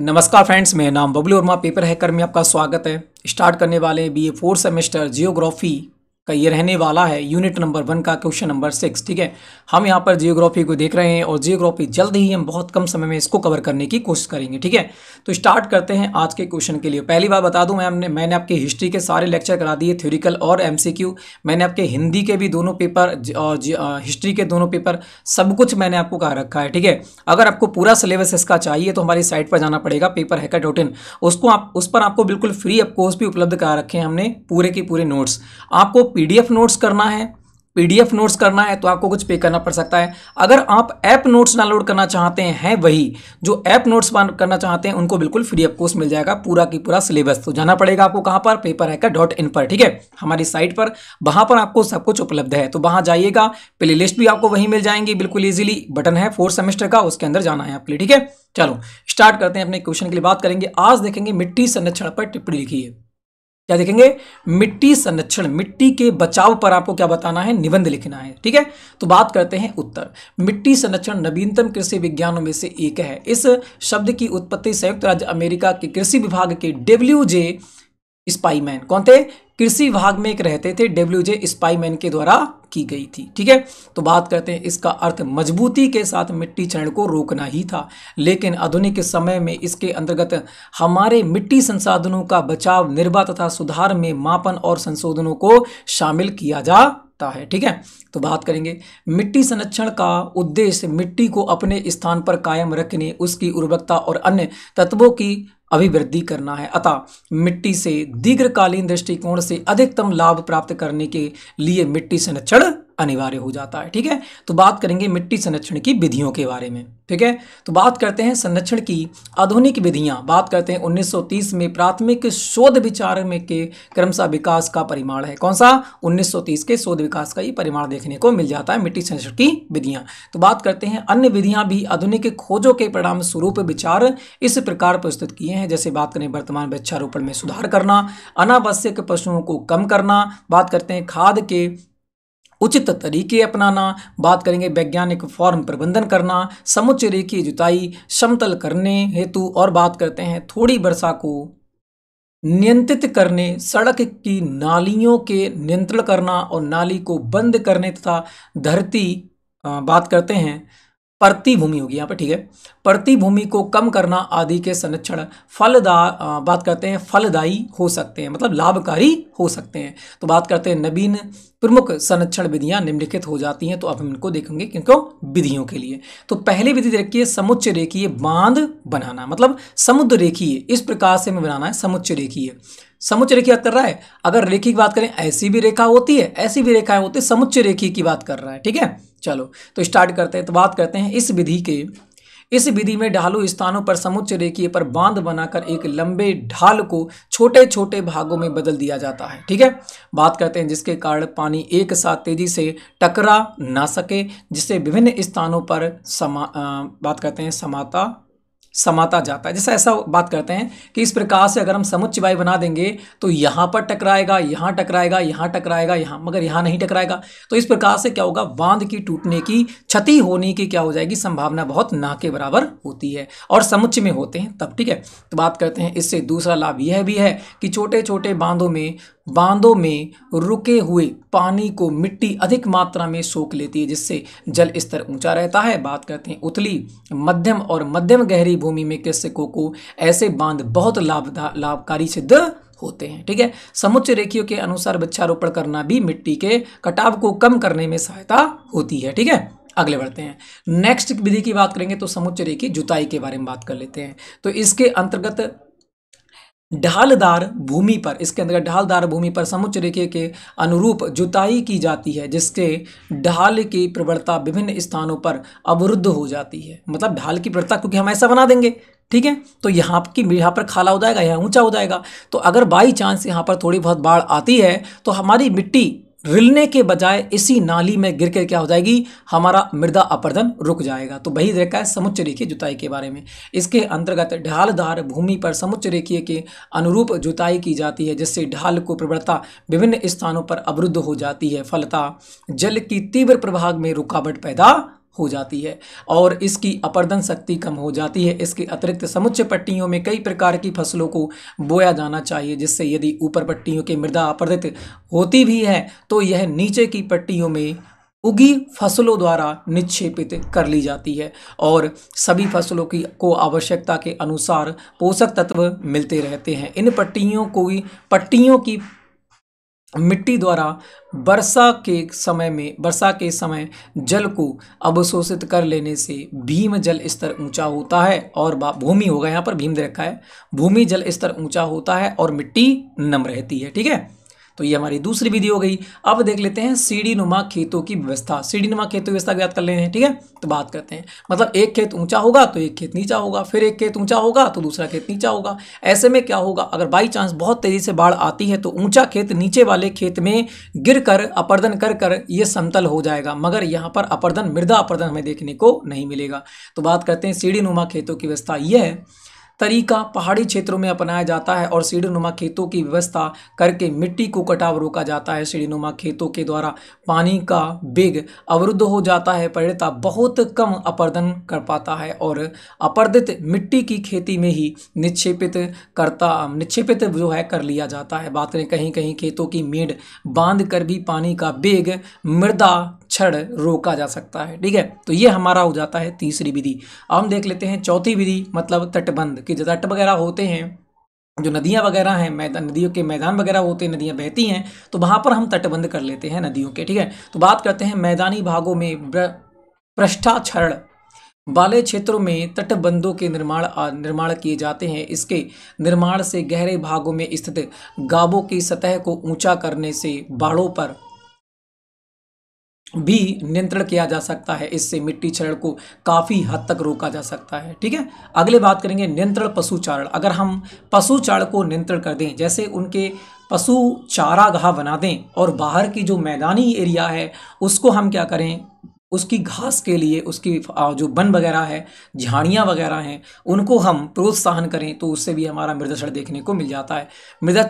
नमस्कार फ्रेंड्स मेरा नाम बबलू वर्मा पेपर हैकर में आपका स्वागत है स्टार्ट करने वाले B A fourth semester geography का ये रहने वाला है यूनिट नंबर वन का क्वेश्चन नंबर सिक्स ठीक है हम यहाँ पर जियोग्राफी को देख रहे हैं और जियोग्राफी जल्द ही हम बहुत कम समय में इसको कवर करने की कोशिश करेंगे ठीक है तो स्टार्ट करते हैं आज के क्वेश्चन के लिए पहली बार बता दूँ मैं हमने मैंने आपके हिस्ट्री के सारे लेक्चर करा दिए थ्योरिकल और एम मैंने आपके हिंदी के भी दोनों पेपर और हिस्ट्री के दोनों पेपर सब कुछ मैंने आपको कहा रखा है ठीक है अगर आपको पूरा सिलेबस इसका चाहिए तो हमारी साइट पर जाना पड़ेगा पेपर हैकर डॉट इन उसको आप उस पर आपको बिल्कुल फ्री अब कोर्स भी उपलब्ध करा रखे हैं हमने पूरे के पूरे नोट्स आपको पीडीएफ नोट्स करना है पीडीएफ नोट्स करना है तो आपको कुछ पे करना पड़ सकता है अगर आप ऐप नोट्स डाउनलोड करना चाहते हैं वही जो ऐप नोट्स करना चाहते हैं उनको बिल्कुल फ्री ऑफ कोर्स मिल जाएगा पूरा की पूरा सिलेबस तो जाना पड़ेगा आपको कहाँ पर पेपर है का डॉट इन पर ठीक है हमारी साइट पर वहाँ पर आपको सब कुछ उपलब्ध है तो वहाँ जाइएगा प्ले भी आपको वहीं मिल जाएंगी बिल्कुल ईजिली बटन है फोर्थ सेमेस्टर का उसके अंदर जाना है आपके लिए ठीक है चलो स्टार्ट करते हैं अपने क्वेश्चन के लिए बात करेंगे आज देखेंगे मिट्टी संरक्षण पर टिप्पणी लिखी है क्या देखेंगे मिट्टी संरक्षण मिट्टी के बचाव पर आपको क्या बताना है निबंध लिखना है ठीक है तो बात करते हैं उत्तर मिट्टी संरक्षण नवीनतम कृषि विज्ञानों में से एक है इस शब्द की उत्पत्ति संयुक्त राज्य अमेरिका के कृषि विभाग के डब्ल्यू जे स्पाईमैन कौन थे कृषि विभाग में एक रहते थे डब्ल्यू जे स्पाईमैन के द्वारा की गई थी ठीक है तो बात करते हैं इसका अर्थ मजबूती के साथ मिट्टी क्षरण को रोकना ही था लेकिन आधुनिक समय में इसके अंतर्गत हमारे मिट्टी संसाधनों का बचाव निर्वाह तथा सुधार में मापन और संशोधनों को शामिल किया जा है ठीक है तो बात करेंगे मिट्टी संरक्षण का उद्देश्य मिट्टी को अपने स्थान पर कायम रखने उसकी उर्वरकता और अन्य तत्वों की अभिवृद्धि करना है अतः मिट्टी से दीर्घकालीन दृष्टिकोण से अधिकतम लाभ प्राप्त करने के लिए मिट्टी संरक्षण अनिवार्य हो जाता है ठीक है तो बात करेंगे मिट्टी संरक्षण की विधियों के बारे में ठीक है तो बात करते हैं संरक्षण की आधुनिक विधियां बात करते हैं 1930 में प्राथमिक शोध विचार में के क्रमशः विकास का परिमाण है कौन सा 1930 के शोध विकास का ही परिमाण देखने को मिल जाता है मिट्टी संरक्षण की विधियां तो बात करते हैं अन्य विधियां भी आधुनिक खोजों के परिणाम स्वरूप विचार इस प्रकार प्रस्तुत किए हैं जैसे बात करें वर्तमान वृक्षारोपण में सुधार करना अनावश्यक पशुओं को कम करना बात करते हैं खाद के उचित तरीके अपनाना बात करेंगे वैज्ञानिक फॉर्म प्रबंधन करना समुच्चय की जुताई समतल करने हेतु और बात करते हैं थोड़ी वर्षा को नियंत्रित करने सड़क की नालियों के नियंत्रण करना और नाली को बंद करने तथा धरती बात करते हैं प्रतिभूमि होगी यहाँ पे ठीक है प्रतिभूमि को कम करना आदि के संरक्षण फलदा बात करते हैं फलदायी हो सकते हैं मतलब लाभकारी हो सकते हैं तो बात करते हैं नवीन प्रमुख संरक्षण विधियां निम्नलिखित हो जाती हैं तो अब हम इनको देखेंगे किनको विधियों के लिए तो पहली विधि देखिए समुच्च रेखीय बांध बनाना मतलब समुद्र रेखीय इस प्रकार से हमें बनाना है समुच्च रेखीय समुच्च रेखी बात कर रहा है अगर रेखी की बात करें ऐसी भी रेखा होती है ऐसी भी रेखाएं होती है समुच्च रेखी की बात कर रहा है ठीक है चलो तो स्टार्ट करते हैं तो बात करते हैं इस विधि के इस विधि में ढालू स्थानों पर समुच्च रेखीय पर बांध बनाकर एक लंबे ढाल को छोटे छोटे भागों में बदल दिया जाता है ठीक है बात करते हैं जिसके कारण पानी एक साथ तेजी से टकरा ना सके जिससे विभिन्न स्थानों पर समा आ, बात करते हैं समाता समाता जाता है जैसे ऐसा बात करते हैं कि इस प्रकार से अगर हम समुच्च चिवाई बना देंगे तो यहाँ पर टकराएगा यहाँ टकराएगा यहाँ टकराएगा यहाँ मगर यहाँ नहीं टकराएगा तो इस प्रकार से क्या होगा बांध की टूटने की क्षति होने की क्या हो जाएगी संभावना बहुत ना के बराबर होती है और समुच्च में होते हैं तब ठीक है तो बात करते हैं इससे दूसरा लाभ यह भी है कि छोटे छोटे बांधों में बांधों में रुके हुए पानी को मिट्टी अधिक मात्रा में सोख लेती है जिससे जल स्तर ऊंचा रहता है बात करते हैं उतली मध्यम और मध्यम गहरी भूमि में कृष्य कोको ऐसे बांध बहुत लाभदा लाभकारी सिद्ध होते हैं ठीक है समुच्च रेखियों के अनुसार वृक्षारोपण करना भी मिट्टी के कटाव को कम करने में सहायता होती है ठीक है अगले बढ़ते हैं नेक्स्ट विधि की बात करेंगे तो समुच्च रेखी जुताई के बारे में बात कर लेते हैं तो इसके अंतर्गत ढालदार भूमि पर इसके अंदर ढालदार भूमि पर समुच्च रेखे के अनुरूप जुताई की जाती है जिसके ढाल की प्रवणता विभिन्न स्थानों पर अवरुद्ध हो जाती है मतलब ढाल की प्रवणता क्योंकि हम ऐसा बना देंगे ठीक है तो यहाँ की यहाँ पर खाला हो जाएगा यहाँ ऊंचा हो जाएगा तो अगर बाई चांस यहाँ पर थोड़ी बहुत बाढ़ आती है तो हमारी मिट्टी रिलने के बजाय इसी नाली में गिर कर क्या हो जाएगी हमारा मृदा अपर्दन रुक जाएगा तो वही देखा है समुच्च रेखीय जुताई के बारे में इसके अंतर्गत ढालदार भूमि पर समुच्च रेखीय के अनुरूप जुताई की जाती है जिससे ढाल को प्रबलता विभिन्न स्थानों पर अवरुद्ध हो जाती है फलता जल की तीव्र प्रभाग में रुकावट पैदा हो जाती है और इसकी अपर्दन शक्ति कम हो जाती है इसके अतिरिक्त समुच्चय पट्टियों में कई प्रकार की फसलों को बोया जाना चाहिए जिससे यदि ऊपर पट्टियों की मृदा अपर्दित होती भी है तो यह नीचे की पट्टियों में उगी फसलों द्वारा निक्षेपित कर ली जाती है और सभी फसलों की को आवश्यकता के अनुसार पोषक तत्व मिलते रहते हैं इन पट्टियों को पट्टियों की मिट्टी द्वारा वर्षा के समय में वर्षा के समय जल को अवशोषित कर लेने से भीम जल स्तर ऊंचा होता है और भूमि होगा यहाँ पर भीम दे रखा है भूमि जल स्तर ऊंचा होता है और मिट्टी नम रहती है ठीक है तो ये हमारी दूसरी विधि हो गई अब देख लेते हैं सीढ़ी नुमा खेतों की व्यवस्था सीढ़ी नुमा खेतों की व्यवस्था की कर लेते हैं ठीक है तो बात करते हैं मतलब एक खेत ऊंचा होगा तो एक खेत नीचा होगा फिर एक खेत ऊंचा होगा तो दूसरा खेत नीचा होगा ऐसे में क्या होगा अगर बाई चांस बहुत तेज़ी से बाढ़ आती है तो ऊंचा खेत नीचे वाले खेत में गिर कर अपर्दन कर कर ये समतल हो जाएगा मगर यहाँ पर अपर्दन मृदा अपर्दन हमें देखने को नहीं मिलेगा तो बात करते हैं सीढ़ी नुमा खेतों की व्यवस्था यह है तरीका पहाड़ी क्षेत्रों में अपनाया जाता है और सीढ़ीनुमा खेतों की व्यवस्था करके मिट्टी को कटाव रोका जाता है सीढ़ीनुमा खेतों के द्वारा पानी का बेग अवरुद्ध हो जाता है पर्यटता बहुत कम अपर्दन कर पाता है और अपर्दित मिट्टी की खेती में ही निक्षेपित करता निक्षेपित जो है कर लिया जाता है बात करें कहीं कहीं खेतों की मेड बांध कर भी पानी का बेग मृदा क्षण रोका जा सकता है ठीक है तो ये हमारा हो जाता है तीसरी विधि अब हम देख लेते हैं चौथी विधि मतलब तटबंध कि जो तट वगैरह होते हैं जो नदियाँ वगैरह हैं मैदान नदियों के मैदान वगैरह होते हैं नदियाँ बहती हैं तो वहाँ पर हम तटबंध कर लेते हैं नदियों के ठीक है तो बात करते हैं मैदानी भागों में भ्रष्टाक्षरण वाले क्षेत्रों में तटबंधों के निर्माण निर्माण किए जाते हैं इसके निर्माण से गहरे भागों में स्थित गावों की सतह को ऊंचा करने से बाड़ों पर भी नियंत्रण किया जा सकता है इससे मिट्टी क्षरण को काफ़ी हद तक रोका जा सकता है ठीक है अगले बात करेंगे नियंत्रण पशु चारण अगर हम पशु चारण को नियंत्रण कर दें जैसे उनके पशु चारागाह बना दें और बाहर की जो मैदानी एरिया है उसको हम क्या करें उसकी घास के लिए उसकी जो बन वगैरह है झाड़ियाँ वगैरह हैं उनको हम प्रोत्साहन करें तो उससे भी हमारा मृदा देखने को मिल जाता है मृदा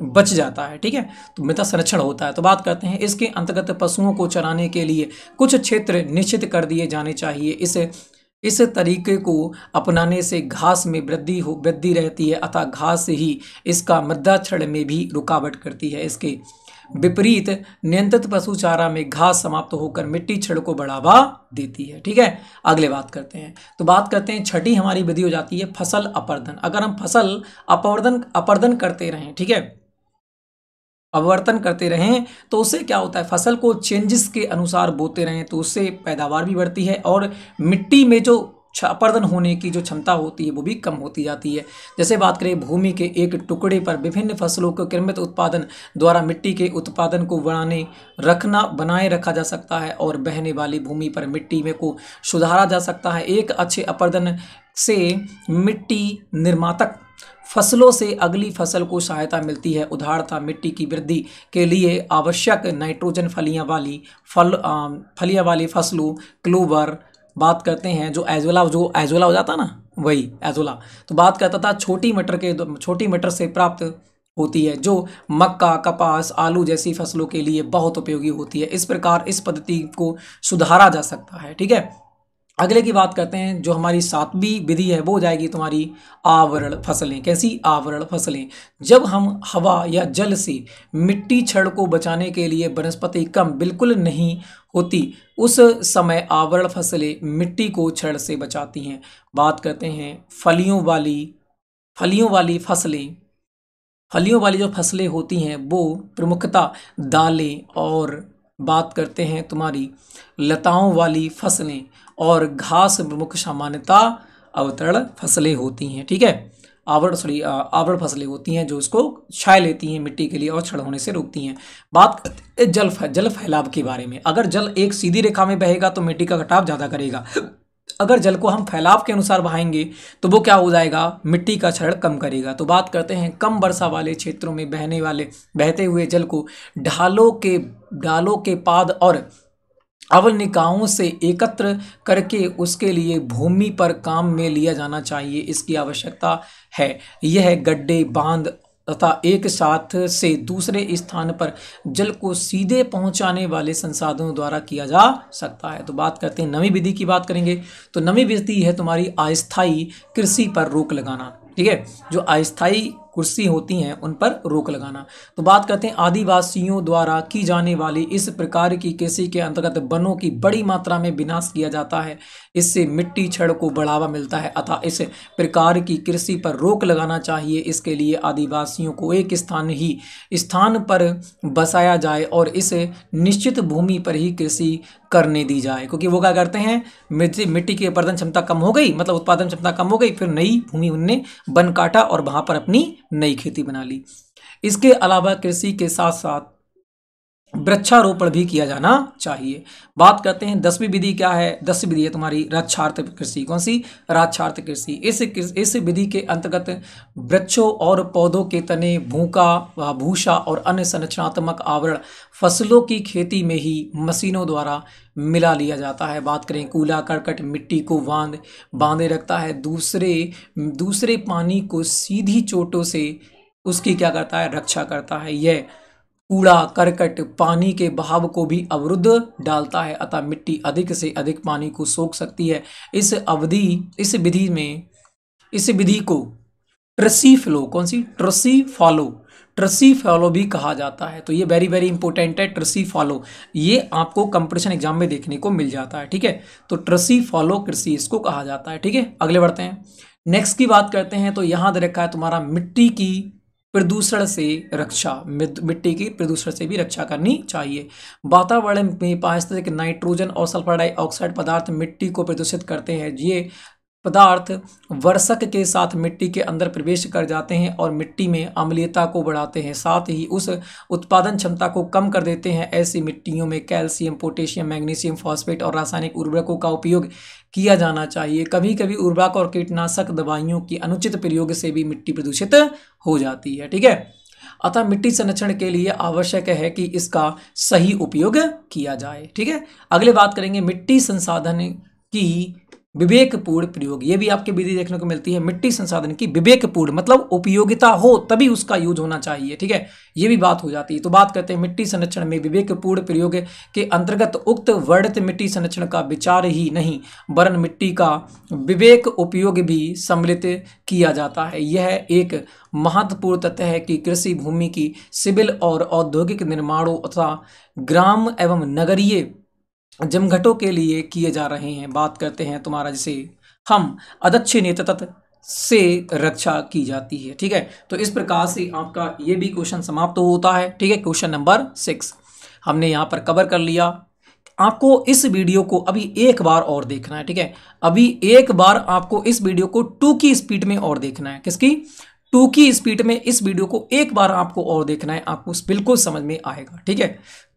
बच जाता है ठीक है तो मृदा संरक्षण होता है तो बात करते हैं इसके अंतर्गत पशुओं को चराने के लिए कुछ क्षेत्र निश्चित कर दिए जाने चाहिए इस इस तरीके को अपनाने से घास में वृद्धि हो वृद्धि रहती है अतः घास ही इसका मृदा क्षण में भी रुकावट करती है इसके विपरीत नियंत्रित पशु चारा में घास समाप्त होकर मिट्टी छड़ को बढ़ावा देती है ठीक है अगले बात करते हैं तो बात करते हैं छठी हमारी विधि हो जाती है फसल अपर्दन अगर हम फसल अपर्दन अपर्दन करते रहें ठीक है अवर्तन करते रहें तो उससे क्या होता है फसल को चेंजेस के अनुसार बोते रहें तो उससे पैदावार भी बढ़ती है और मिट्टी में जो अपर्दन होने की जो क्षमता होती है वो भी कम होती जाती है जैसे बात करें भूमि के एक टुकड़े पर विभिन्न फसलों के क्रमित उत्पादन द्वारा मिट्टी के उत्पादन को बढ़ाने रखना बनाए रखा जा सकता है और बहने वाली भूमि पर मिट्टी में को सुधारा जा सकता है एक अच्छे अपर्दन से मिट्टी निर्मातक फसलों से अगली फसल को सहायता मिलती है उधारता मिट्टी की वृद्धि के लिए आवश्यक नाइट्रोजन फलियाँ वाली फल फलियाँ वाली फसलों क्लोवर बात करते हैं जो एजोला जो एजोला हो जाता ना वही एजोला तो बात करता था छोटी मटर के छोटी मटर से प्राप्त होती है जो मक्का कपास आलू जैसी फसलों के लिए बहुत उपयोगी होती है इस प्रकार इस पद्धति को सुधारा जा सकता है ठीक है अगले की बात करते हैं जो हमारी सातवीं विधि है वो हो जाएगी तुम्हारी आवरण फसलें कैसी आवरण फसलें जब हम हवा या जल से मिट्टी छड़ को बचाने के लिए वनस्पति कम बिल्कुल नहीं होती उस समय आवरण फसलें मिट्टी को छड़ से बचाती हैं बात करते हैं फलियों वाली फलियों वाली फसलें फलियों वाली जो फसलें होती हैं वो प्रमुखता दालें और बात करते हैं तुम्हारी लताओं वाली फसलें और घास प्रमुख सामान्यता अवतरण फसलें होती हैं ठीक है आवरण सॉरी आवरण फसलें होती हैं जो उसको छाए लेती हैं मिट्टी के लिए और छड़ होने से रोकती हैं बात करते जल जल फैलाव के बारे में अगर जल एक सीधी रेखा में बहेगा तो मिट्टी का घटाव ज़्यादा करेगा अगर जल को हम फैलाव के अनुसार बहाएंगे तो वो क्या हो जाएगा मिट्टी का क्षरण कम करेगा तो बात करते हैं कम वर्षा वाले क्षेत्रों में बहने वाले बहते हुए जल को ढालों के ढालों के पाद और अवल अवनिकाओं से एकत्र करके उसके लिए भूमि पर काम में लिया जाना चाहिए इसकी आवश्यकता है यह गड्ढे बांध तथा एक साथ से दूसरे स्थान पर जल को सीधे पहुंचाने वाले संसाधनों द्वारा किया जा सकता है तो बात करते हैं नवी विधि की बात करेंगे तो नवी विधि है तुम्हारी अस्थायी कृषि पर रोक लगाना ठीक है जो अस्थायी कुर्सी होती हैं उन पर रोक लगाना तो बात करते हैं आदिवासियों द्वारा की जाने वाली इस प्रकार की कृषि के अंतर्गत वनों की बड़ी मात्रा में विनाश किया जाता है इससे मिट्टी छड़ को बढ़ावा मिलता है अतः इस प्रकार की कृषि पर रोक लगाना चाहिए इसके लिए आदिवासियों को एक स्थान ही स्थान पर बसाया जाए और इस निश्चित भूमि पर ही कृषि करने दी जाए क्योंकि वो क्या करते हैं मिट्टी मिट्टी की उत्पादन क्षमता कम हो गई मतलब उत्पादन क्षमता कम हो गई फिर नई भूमि उनने बन काटा और वहाँ पर अपनी नई खेती बना ली इसके अलावा कृषि के साथ साथ वृक्षारोपण भी किया जाना चाहिए बात करते हैं दसवीं विधि क्या है दसवीं विधि है तुम्हारी राक्षार्थ कृषि कौन सी राक्षार्थ कृषि इस इस विधि के अंतर्गत वृक्षों और पौधों के तने भूखा व भूषा और अन्य संरचनात्मक आवरण फसलों की खेती में ही मशीनों द्वारा मिला लिया जाता है बात करें कूला करकट मिट्टी को बांध बांधे रखता है दूसरे दूसरे पानी को सीधी चोटों से उसकी क्या करता है रक्षा करता है यह कूड़ा करकट पानी के बहाव को भी अवरुद्ध डालता है अतः मिट्टी अधिक से अधिक पानी को सोख सकती है इस अवधि इस विधि में इस विधि को ट्रसी फ्लो कौन सी ट्रसी फॉलो ट्रसी फॉलो भी कहा जाता है तो ये वेरी वेरी इंपॉर्टेंट है ट्रसी फॉलो ये आपको कंपटीशन एग्जाम में देखने को मिल जाता है ठीक है तो ट्रसी फॉलो कृषि इसको कहा जाता है ठीक है अगले बढ़ते हैं नेक्स्ट की बात करते हैं तो यहाँ दे रखा है तुम्हारा मिट्टी की प्रदूषण से रक्षा मिट्टी की प्रदूषण से भी रक्षा करनी चाहिए वातावरण में पारिस्थितिक नाइट्रोजन और सल्फर डाइऑक्साइड पदार्थ मिट्टी को प्रदूषित करते हैं ये पदार्थ वर्षक के साथ मिट्टी के अंदर प्रवेश कर जाते हैं और मिट्टी में अम्लीयता को बढ़ाते हैं साथ ही उस उत्पादन क्षमता को कम कर देते हैं ऐसी मिट्टियों में कैल्शियम पोटेशियम मैग्नीशियम फॉस्फेट और रासायनिक उर्वरकों का उपयोग किया जाना चाहिए कभी कभी उर्वरक और कीटनाशक दवाइयों की अनुचित प्रयोग से भी मिट्टी प्रदूषित हो जाती है ठीक है अतः मिट्टी संरक्षण के लिए आवश्यक है कि इसका सही उपयोग किया जाए ठीक है अगले बात करेंगे मिट्टी संसाधन की विवेकपूर्ण प्रयोग ये भी आपके विधि देखने को मिलती है मिट्टी संसाधन की विवेकपूर्ण मतलब उपयोगिता हो तभी उसका यूज होना चाहिए ठीक है ये भी बात हो जाती है तो बात करते हैं मिट्टी संरक्षण में विवेकपूर्ण प्रयोग के अंतर्गत उक्त वर्णित मिट्टी संरक्षण का विचार ही नहीं वरन मिट्टी का विवेक उपयोग भी सम्मिलित किया जाता है यह एक महत्वपूर्ण तथ्य है कि कृषि भूमि की सिविल और औद्योगिक निर्माणों तथा ग्राम एवं नगरीय जमघटों के लिए किए जा रहे हैं बात करते हैं तुम्हारा जिसे हम अदक्षे नेतृत्व से रक्षा की जाती है ठीक है तो इस प्रकार से आपका ये भी क्वेश्चन समाप्त होता है ठीक है क्वेश्चन नंबर सिक्स हमने यहाँ पर कवर कर लिया आपको इस वीडियो को अभी एक बार और देखना है ठीक है अभी एक बार आपको इस वीडियो को टू की स्पीड में और देखना है किसकी टू की स्पीड में इस वीडियो को एक बार आपको और देखना है आपको बिल्कुल समझ में आएगा ठीक है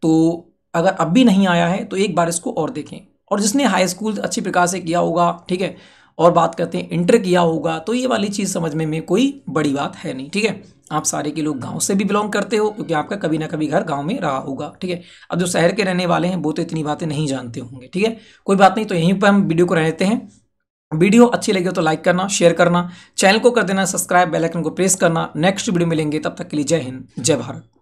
तो अगर अब भी नहीं आया है तो एक बार इसको और देखें और जिसने हाई स्कूल अच्छी प्रकार से किया होगा ठीक है और बात करते हैं इंटर किया होगा तो ये वाली चीज़ समझने में कोई बड़ी बात है नहीं ठीक है आप सारे के लोग गांव से भी बिलोंग करते हो क्योंकि आपका कभी ना कभी घर गांव में रहा होगा ठीक है अब जो शहर के रहने वाले हैं वो तो इतनी बातें नहीं जानते होंगे ठीक है कोई बात नहीं तो यहीं पर हम वीडियो को रहते हैं वीडियो अच्छी लगी हो तो लाइक करना शेयर करना चैनल को कर देना सब्सक्राइब बेलाइकन को प्रेस करना नेक्स्ट वीडियो मिलेंगे तब तक के लिए जय हिंद जय भारत